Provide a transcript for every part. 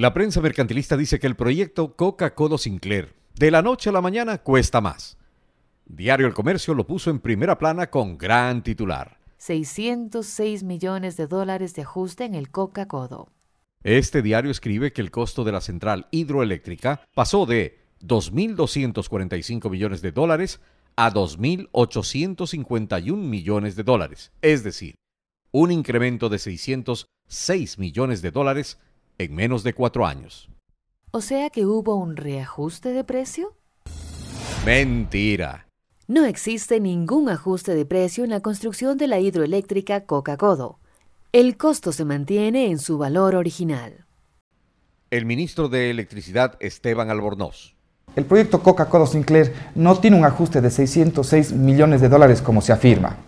La prensa mercantilista dice que el proyecto coca codo Sinclair, de la noche a la mañana, cuesta más. Diario El Comercio lo puso en primera plana con gran titular. 606 millones de dólares de ajuste en el Coca-Codo. Este diario escribe que el costo de la central hidroeléctrica pasó de 2.245 millones de dólares a 2.851 millones de dólares, es decir, un incremento de 606 millones de dólares en menos de cuatro años. O sea que hubo un reajuste de precio. Mentira. No existe ningún ajuste de precio en la construcción de la hidroeléctrica Coca-Codo. El costo se mantiene en su valor original. El ministro de Electricidad, Esteban Albornoz. El proyecto Coca-Codo Sinclair no tiene un ajuste de 606 millones de dólares como se afirma.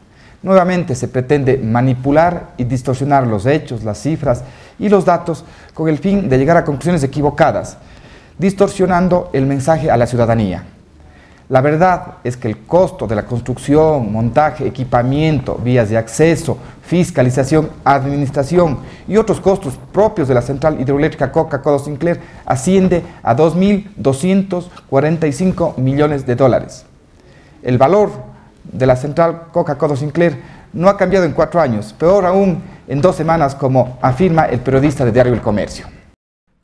Nuevamente se pretende manipular y distorsionar los hechos, las cifras y los datos con el fin de llegar a conclusiones equivocadas, distorsionando el mensaje a la ciudadanía. La verdad es que el costo de la construcción, montaje, equipamiento, vías de acceso, fiscalización, administración y otros costos propios de la central hidroeléctrica Coca-Cola Sinclair asciende a 2.245 millones de dólares. El valor de la central Coca-Cola Sinclair no ha cambiado en cuatro años, peor aún en dos semanas, como afirma el periodista de Diario El Comercio.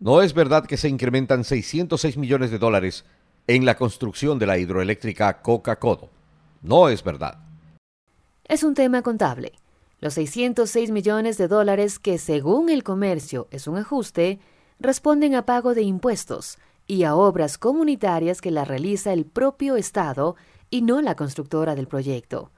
No es verdad que se incrementan 606 millones de dólares en la construcción de la hidroeléctrica coca cola No es verdad. Es un tema contable. Los 606 millones de dólares que, según el comercio, es un ajuste, responden a pago de impuestos y a obras comunitarias que la realiza el propio Estado y no la constructora del proyecto.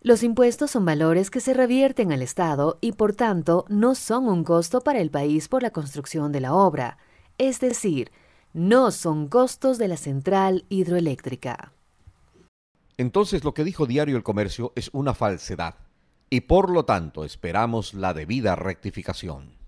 Los impuestos son valores que se revierten al Estado y por tanto no son un costo para el país por la construcción de la obra, es decir, no son costos de la central hidroeléctrica. Entonces lo que dijo Diario El Comercio es una falsedad y por lo tanto esperamos la debida rectificación.